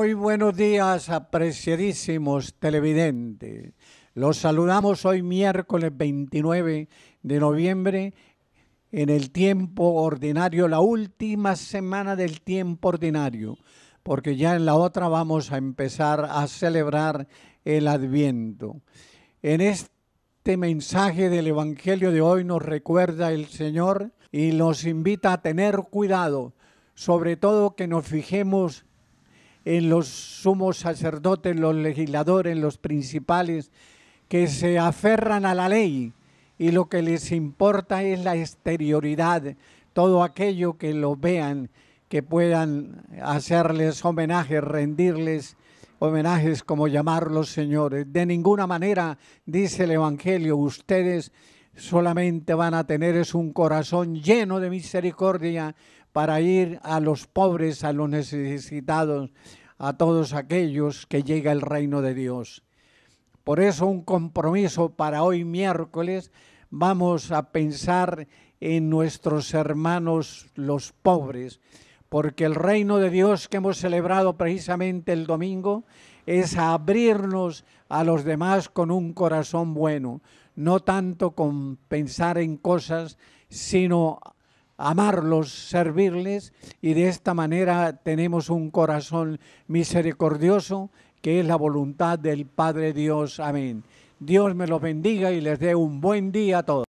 Muy buenos días, apreciadísimos televidentes. Los saludamos hoy miércoles 29 de noviembre en el tiempo ordinario, la última semana del tiempo ordinario, porque ya en la otra vamos a empezar a celebrar el adviento. En este mensaje del Evangelio de hoy nos recuerda el Señor y nos invita a tener cuidado, sobre todo que nos fijemos en los sumos sacerdotes, los legisladores, los principales, que se aferran a la ley y lo que les importa es la exterioridad, todo aquello que lo vean, que puedan hacerles homenajes, rendirles homenajes, como llamarlos señores. De ninguna manera, dice el Evangelio, ustedes solamente van a tener es un corazón lleno de misericordia para ir a los pobres, a los necesitados, a todos aquellos que llega el reino de Dios. Por eso un compromiso para hoy miércoles, vamos a pensar en nuestros hermanos los pobres porque el reino de Dios que hemos celebrado precisamente el domingo es abrirnos a los demás con un corazón bueno, no tanto con pensar en cosas, sino amarlos, servirles, y de esta manera tenemos un corazón misericordioso, que es la voluntad del Padre Dios. Amén. Dios me los bendiga y les dé un buen día a todos.